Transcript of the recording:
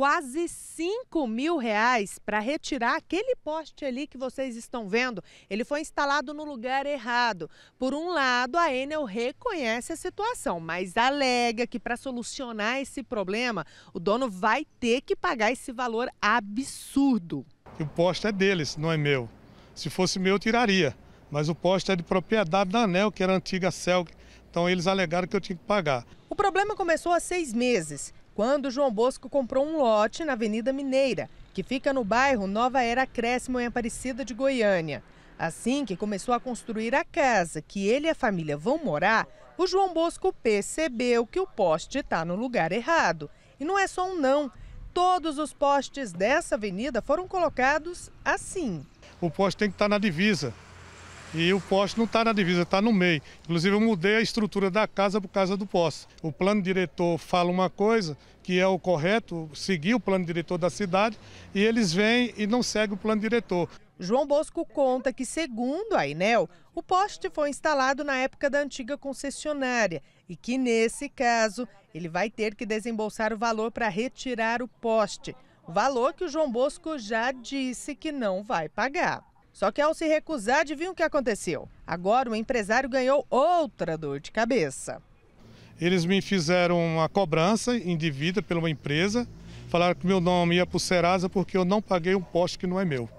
quase 5 mil reais para retirar aquele poste ali que vocês estão vendo. Ele foi instalado no lugar errado. Por um lado, a Enel reconhece a situação, mas alega que para solucionar esse problema, o dono vai ter que pagar esse valor absurdo. O poste é deles, não é meu. Se fosse meu, eu tiraria. Mas o poste é de propriedade da Anel, que era antiga Celg. Então eles alegaram que eu tinha que pagar. O problema começou há seis meses quando João Bosco comprou um lote na Avenida Mineira, que fica no bairro Nova Era Crescimo, em Aparecida de Goiânia. Assim que começou a construir a casa que ele e a família vão morar, o João Bosco percebeu que o poste está no lugar errado. E não é só um não. Todos os postes dessa avenida foram colocados assim. O poste tem que estar tá na divisa e o poste não está na divisa, está no meio. Inclusive, eu mudei a estrutura da casa por causa do poste. O plano diretor fala uma coisa que é o correto, seguir o plano diretor da cidade, e eles vêm e não seguem o plano diretor. João Bosco conta que, segundo a Inel, o poste foi instalado na época da antiga concessionária e que, nesse caso, ele vai ter que desembolsar o valor para retirar o poste. Valor que o João Bosco já disse que não vai pagar. Só que ao se recusar, adivinha o que aconteceu? Agora o empresário ganhou outra dor de cabeça. Eles me fizeram uma cobrança indevida pela uma empresa, falaram que meu nome ia para o Serasa porque eu não paguei um poste que não é meu.